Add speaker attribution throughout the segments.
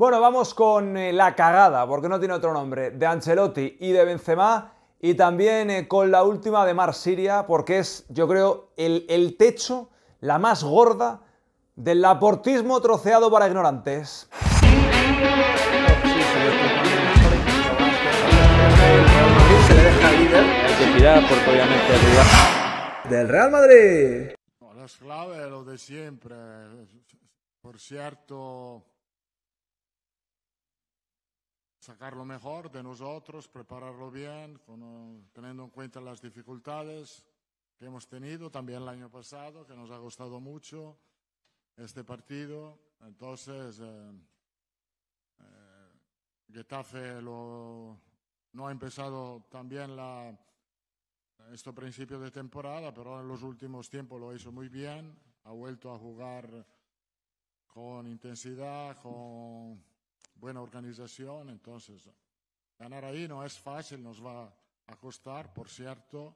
Speaker 1: Bueno, vamos con eh, la cagada, porque no tiene otro nombre, de Ancelotti y de Benzema, y también eh, con la última de Mar porque es, yo creo, el, techo, la más gorda del aportismo troceado para ignorantes. Del Real Madrid. de
Speaker 2: sacar lo mejor de nosotros, prepararlo bien, teniendo en cuenta las dificultades que hemos tenido también el año pasado, que nos ha gustado mucho este partido. Entonces, eh, eh, Getafe no ha empezado también la, este principio de temporada, pero en los últimos tiempos lo ha hecho muy bien, ha vuelto a jugar con intensidad, con buena organización, entonces ganar ahí no es fácil, nos va a costar, por cierto,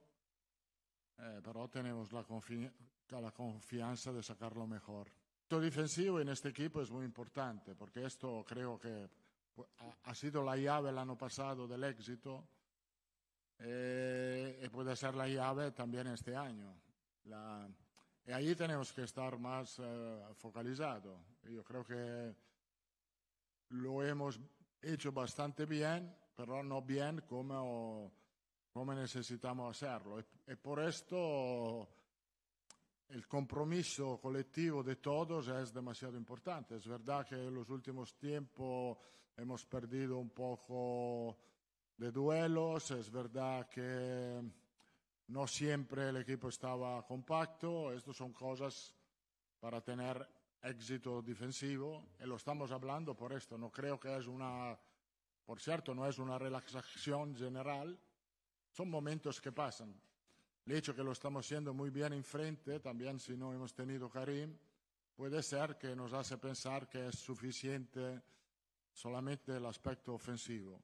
Speaker 2: eh, pero tenemos la, la confianza de sacarlo mejor. Lo defensivo en este equipo es muy importante, porque esto creo que ha sido la llave el año pasado del éxito eh, y puede ser la llave también este año. y ahí tenemos que estar más eh, focalizados. Yo creo que lo hemos hecho bastante bien, pero no bien como, como necesitamos hacerlo. y por esto el compromiso colectivo de todos es demasiado importante. Es verdad que en los últimos tiempos hemos perdido un poco de duelos, es verdad que no siempre el equipo estaba compacto. Estas son cosas para tener éxito defensivo, y e lo estamos hablando por esto, no creo que es una, por cierto, no es una relaxación general, son momentos que pasan. El hecho que lo estamos haciendo muy bien enfrente, también si no hemos tenido Karim, puede ser que nos hace pensar que es suficiente solamente el aspecto ofensivo.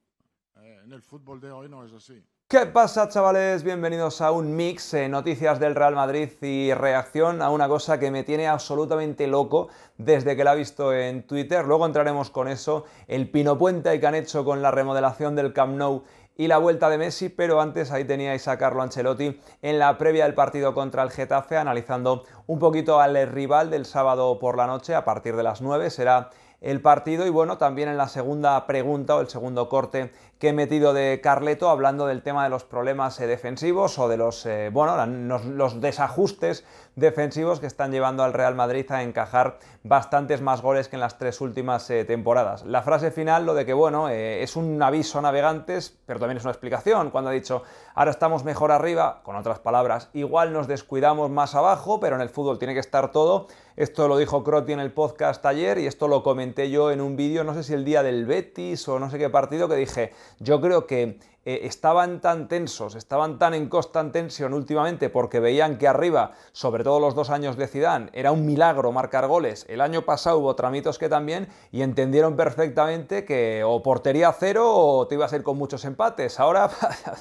Speaker 2: Eh, en el fútbol de hoy no es así.
Speaker 1: ¿Qué pasa chavales? Bienvenidos a un mix, de noticias del Real Madrid y reacción a una cosa que me tiene absolutamente loco desde que la he visto en Twitter. Luego entraremos con eso, el pinopuente que han hecho con la remodelación del Camp Nou y la vuelta de Messi, pero antes ahí teníais a Carlo Ancelotti en la previa del partido contra el Getafe, analizando un poquito al rival del sábado por la noche a partir de las 9. Será el partido y bueno, también en la segunda pregunta o el segundo corte que he metido de Carleto hablando del tema de los problemas eh, defensivos o de los, eh, bueno, los, desajustes defensivos que están llevando al Real Madrid a encajar bastantes más goles que en las tres últimas eh, temporadas. La frase final, lo de que bueno, es un aviso a navegantes, pero también es una explicación cuando ha dicho Ahora estamos mejor arriba, con otras palabras, igual nos descuidamos más abajo, pero en el fútbol tiene que estar todo. Esto lo dijo Croti en el podcast ayer y esto lo comenté yo en un vídeo, no sé si el día del Betis o no sé qué partido, que dije, yo creo que eh, estaban tan tensos, estaban tan en constante tensión últimamente porque veían que arriba, sobre todo los dos años de Zidane, era un milagro marcar goles. El año pasado hubo tramitos que también y entendieron perfectamente que o portería cero o te ibas a ir con muchos empates. Ahora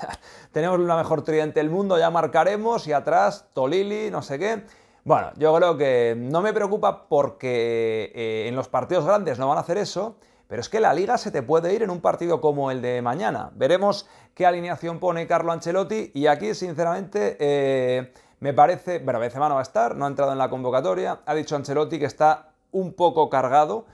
Speaker 1: tenemos una mejor tridente del mundo, ya marcaremos y atrás Tolili, no sé qué. Bueno, yo creo que no me preocupa porque eh, en los partidos grandes no van a hacer eso pero es que la liga se te puede ir en un partido como el de mañana. Veremos qué alineación pone Carlo Ancelotti y aquí, sinceramente, eh, me parece, bueno, Benzema no va a estar, no ha entrado en la convocatoria, ha dicho Ancelotti que está un poco cargado.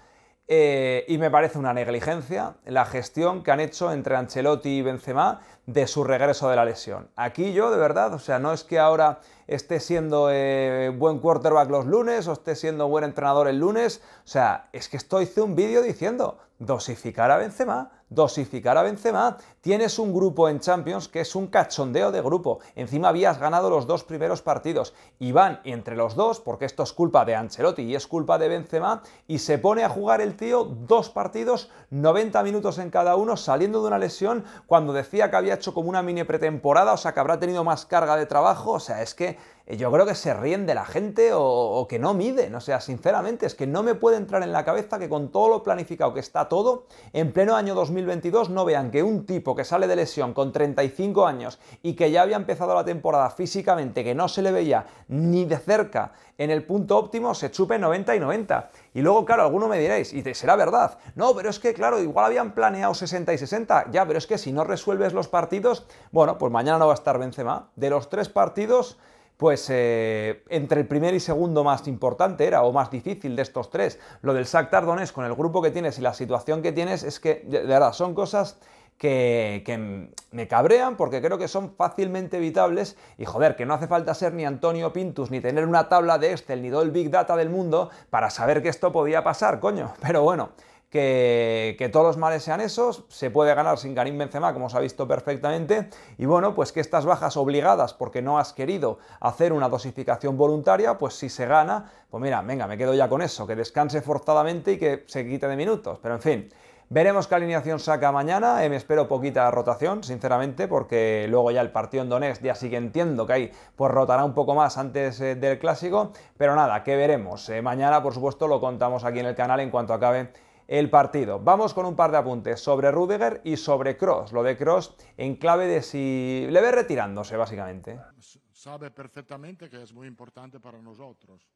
Speaker 1: Eh, y me parece una negligencia la gestión que han hecho entre Ancelotti y Benzema de su regreso de la lesión. Aquí yo, de verdad, o sea, no es que ahora esté siendo eh, buen quarterback los lunes o esté siendo buen entrenador el lunes, o sea, es que esto hice un vídeo diciendo, dosificar a Benzema, dosificar a Benzema. Tienes un grupo en Champions que es un cachondeo de grupo. Encima habías ganado los dos primeros partidos y van entre los dos, porque esto es culpa de Ancelotti y es culpa de Benzema, y se pone a jugar el tío dos partidos, 90 minutos en cada uno, saliendo de una lesión cuando decía que había hecho como una mini pretemporada, o sea que habrá tenido más carga de trabajo, o sea, es que yo creo que se ríen de la gente o, que no miden. O sea, sinceramente, es que no me puede entrar en la cabeza que con todo lo planificado que está todo, en pleno año 2022 no vean que un tipo que sale de lesión con 35 años y que ya había empezado la temporada físicamente, que no se le veía ni de cerca en el punto óptimo, se chupe 90 y 90. Y luego, claro, alguno me diréis, y será verdad, no, pero es que, claro, igual habían planeado 60 y 60, ya, pero es que si no resuelves los partidos, bueno, pues mañana no va a estar Benzema. De los tres partidos pues eh, entre el primer y segundo más importante era, o más difícil de estos tres. Lo del Sac Donetsk con el grupo que tienes y la situación que tienes es que, de verdad, son cosas que, que, me cabrean porque creo que son fácilmente evitables y joder, que no hace falta ser ni Antonio Pintus, ni tener una tabla de Excel, ni todo el Big Data del mundo para saber que esto podía pasar, coño. Pero bueno, que, todos los males sean esos, se puede ganar sin Karim Benzema, como se ha visto perfectamente, y bueno, pues que estas bajas obligadas porque no has querido hacer una dosificación voluntaria, pues si se gana, pues mira, venga, me quedo ya con eso, que descanse forzadamente y que se quite de minutos, pero en fin. Veremos qué alineación saca mañana, eh, me espero poquita rotación, sinceramente, porque luego ya el partido en Donetsk ya sí que entiendo que ahí pues rotará un poco más antes eh, del clásico, pero nada, que veremos. Eh, mañana, por supuesto, lo contamos aquí en el canal en cuanto acabe el partido. Vamos con un par de apuntes sobre Rudiger y sobre Cross. Lo de Cross en clave de si le ve retirándose, básicamente. Pues
Speaker 2: sabe perfectamente que es muy importante para nosotros.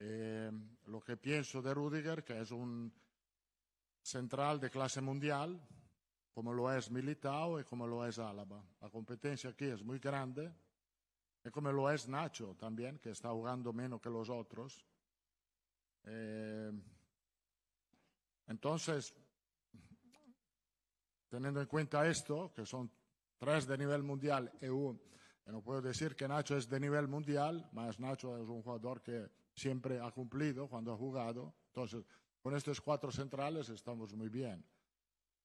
Speaker 2: Eh, lo que pienso de Rudiger, que es un central de clase mundial, como lo es Militao y como lo es Álava. La competencia aquí es muy grande y como lo es Nacho también, que está jugando menos que los otros. Eh, entonces, teniendo en cuenta esto, que son tres de nivel mundial EU, no puedo decir que Nacho es de nivel mundial, más Nacho es un jugador que siempre ha cumplido cuando ha jugado. Entonces, con estos cuatro centrales estamos muy bien.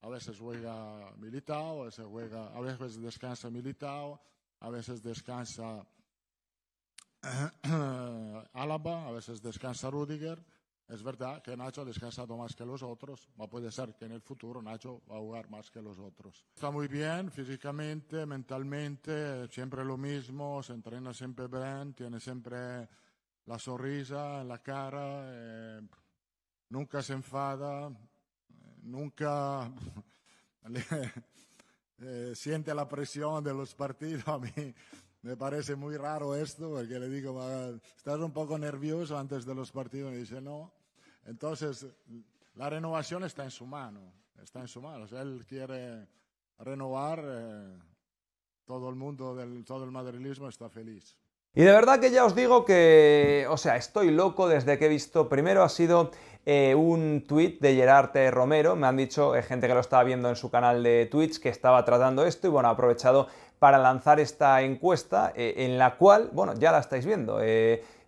Speaker 2: A veces juega Militao, a veces, juega, a veces descansa Militao, a veces descansa Álava, a veces descansa Rudiger es verdad que Nacho ha descansado más que los otros, pero puede ser que en el futuro Nacho va a jugar más que los otros. Está muy bien físicamente, mentalmente, siempre lo mismo, se entrena siempre bien, tiene siempre la sonrisa en la cara, eh, nunca se enfada, eh, nunca eh, siente la presión de los partidos. A mí me parece muy raro esto, porque le digo, estás un poco nervioso antes de los partidos. Y dice, no, entonces, la renovación está en su mano, está en su mano. O él quiere renovar, eh, todo el mundo, del, todo el madrilismo está feliz.
Speaker 1: Y de verdad que ya os digo que, o sea, estoy loco desde que he visto, primero ha sido eh, un tweet de Gerard Romero, me han dicho eh, gente que lo estaba viendo en su canal de Twitch que estaba tratando esto y bueno, ha aprovechado para lanzar esta encuesta en la cual, bueno, ya la estáis viendo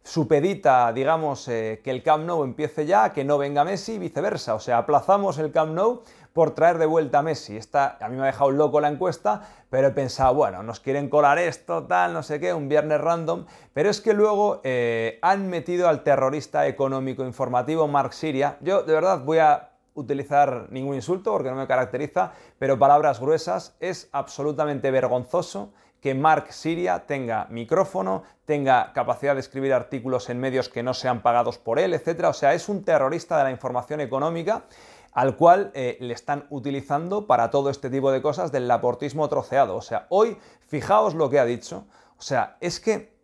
Speaker 1: supedita, digamos, eh, que el Camp Nou empiece ya, que no venga Messi y viceversa. O sea, aplazamos el Camp Nou por traer de vuelta a Messi. Esta, a mí me ha dejado loco la encuesta, pero he pensado, bueno, nos quieren colar esto, tal, no sé qué, un viernes random. Pero es que luego eh, han metido al terrorista económico informativo Mark Siria. Yo, de verdad, voy a utilizar ningún insulto porque no me caracteriza, pero palabras gruesas. Es absolutamente vergonzoso que Mark Siria tenga micrófono, tenga capacidad de escribir artículos en medios que no sean pagados por él, etc. O sea, es un terrorista de la información económica al cual eh, le están utilizando para todo este tipo de cosas del laportismo troceado. O sea, hoy fijaos lo que ha dicho. O sea, es que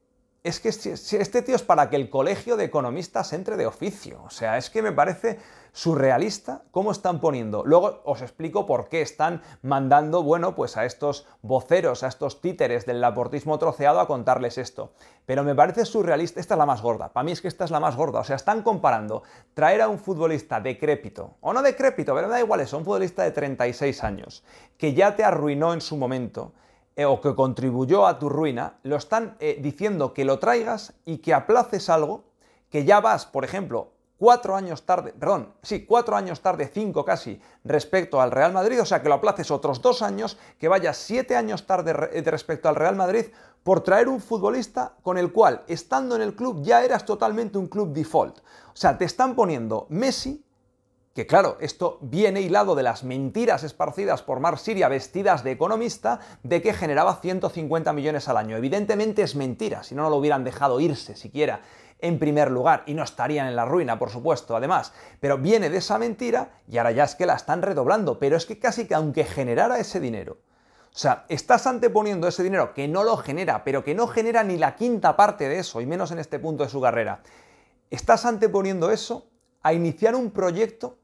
Speaker 1: es que este tío es para que el colegio de economistas entre de oficio. O sea, es que me parece surrealista cómo están poniendo. Luego os explico por qué están mandando, bueno, pues a estos voceros, a estos títeres del labortismo troceado a contarles esto. Pero me parece surrealista, esta es la más gorda, para mí es que esta es la más gorda. O sea, están comparando traer a un futbolista decrépito, o no decrépito, pero me da igual es un futbolista de 36 años, que ya te arruinó en su momento, eh, o que contribuyó a tu ruina, lo están eh, diciendo que lo traigas y que aplaces algo que ya vas, por ejemplo, cuatro años tarde, perdón, sí, cuatro años tarde, cinco casi, respecto al Real Madrid, o sea que lo aplaces otros dos años, que vayas siete años tarde eh, respecto al Real Madrid, por traer un futbolista con el cual, estando en el club, ya eras totalmente un club default. O sea, te están poniendo Messi que claro, esto viene hilado de las mentiras esparcidas por Mar Siria vestidas de economista de que generaba 150 millones al año. Evidentemente es mentira, si no, no lo hubieran dejado irse siquiera en primer lugar y no estarían en la ruina, por supuesto, además. Pero viene de esa mentira y ahora ya es que la están redoblando. Pero es que casi que aunque generara ese dinero, o sea, estás anteponiendo ese dinero que no lo genera, pero que no genera ni la quinta parte de eso, y menos en este punto de su carrera. Estás anteponiendo eso a iniciar un proyecto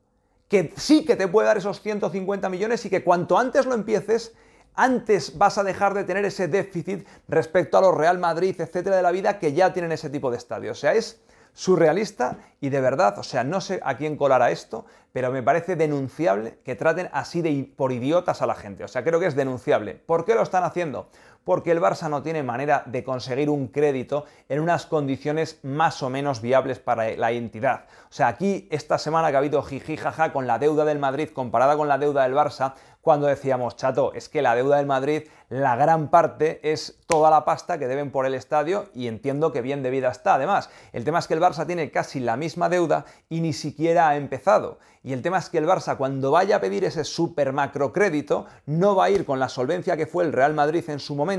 Speaker 1: que sí que te puede dar esos 150 millones y que cuanto antes lo empieces, antes vas a dejar de tener ese déficit respecto a los Real Madrid, etcétera, de la vida que ya tienen ese tipo de estadio. O sea, es surrealista y de verdad, o sea, no sé a quién a esto, pero me parece denunciable que traten así de por idiotas a la gente. O sea, creo que es denunciable. ¿Por qué lo están haciendo? porque el Barça no tiene manera de conseguir un crédito en unas condiciones más o menos viables para la entidad. O sea, aquí esta semana que ha habido jijijaja con la deuda del Madrid comparada con la deuda del Barça, cuando decíamos, chato, es que la deuda del Madrid, la gran parte es toda la pasta que deben por el estadio y entiendo que bien debida está. Además, el tema es que el Barça tiene casi la misma deuda y ni siquiera ha empezado. Y el tema es que el Barça, cuando vaya a pedir ese super macro crédito, no va a ir con la solvencia que fue el Real Madrid en su momento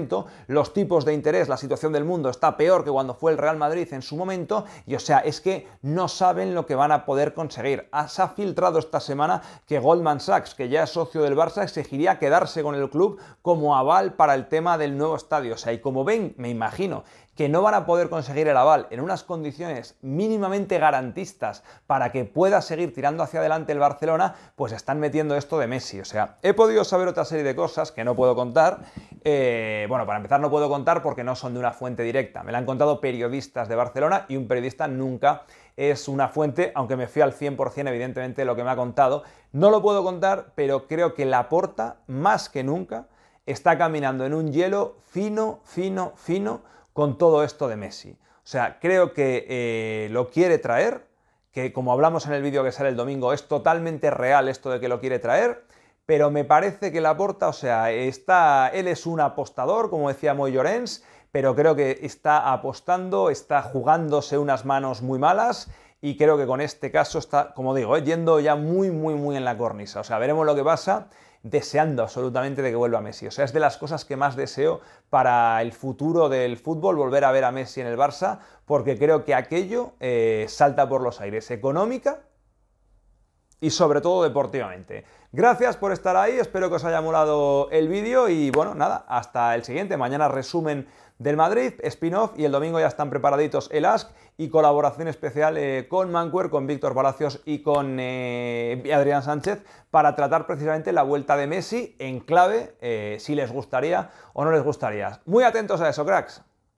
Speaker 1: los tipos de interés, la situación del mundo está peor que cuando fue el Real Madrid en su momento, y o sea, es que no saben lo que van a poder conseguir. Ah, se ha filtrado esta semana que Goldman Sachs, que ya es socio del Barça, exigiría quedarse con el club como aval para el tema del nuevo estadio. O sea, y como ven, me imagino que no van a poder conseguir el aval en unas condiciones mínimamente garantistas para que pueda seguir tirando hacia adelante el Barcelona, pues están metiendo esto de Messi. O sea, he podido saber otra serie de cosas que no puedo contar. Eh, bueno, para empezar no puedo contar porque no son de una fuente directa. Me la han contado periodistas de Barcelona y un periodista nunca es una fuente, aunque me fui al 100% evidentemente de lo que me ha contado. No lo puedo contar, pero creo que la porta más que nunca está caminando en un hielo fino, fino, fino con todo esto de Messi. O sea, creo que eh, lo quiere traer, que como hablamos en el vídeo que sale el domingo, es totalmente real esto de que lo quiere traer, pero me parece que la aporta. o sea, está, él es un apostador, como decía Moy Llorens, pero creo que está apostando, está jugándose unas manos muy malas y creo que con este caso está, como digo, eh, yendo ya muy, muy, muy en la cornisa. O sea, veremos lo que pasa deseando absolutamente de que vuelva Messi. O sea, es de las cosas que más deseo para el futuro del fútbol, volver a ver a Messi en el Barça, porque creo que aquello eh, salta por los aires, económica y sobre todo deportivamente. Gracias por estar ahí, espero que os haya molado el vídeo y bueno, nada, hasta el siguiente. Mañana resumen del Madrid, spin-off y el domingo ya están preparaditos el Ask y colaboración especial eh, con Mancuer, con Víctor Palacios y con eh, Adrián Sánchez para tratar precisamente la vuelta de Messi en clave, eh, si les gustaría o no les gustaría. Muy atentos a eso, cracks.